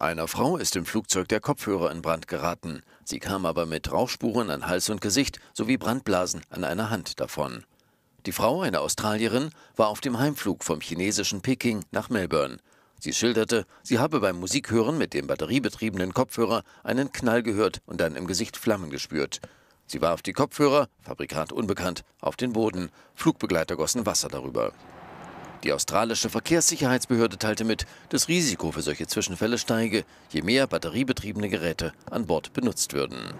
Einer Frau ist im Flugzeug der Kopfhörer in Brand geraten. Sie kam aber mit Rauchspuren an Hals und Gesicht sowie Brandblasen an einer Hand davon. Die Frau, eine Australierin, war auf dem Heimflug vom chinesischen Peking nach Melbourne. Sie schilderte, sie habe beim Musikhören mit dem batteriebetriebenen Kopfhörer einen Knall gehört und dann im Gesicht Flammen gespürt. Sie warf die Kopfhörer, Fabrikat unbekannt, auf den Boden. Flugbegleiter gossen Wasser darüber. Die australische Verkehrssicherheitsbehörde teilte mit, das Risiko für solche Zwischenfälle steige, je mehr batteriebetriebene Geräte an Bord benutzt würden.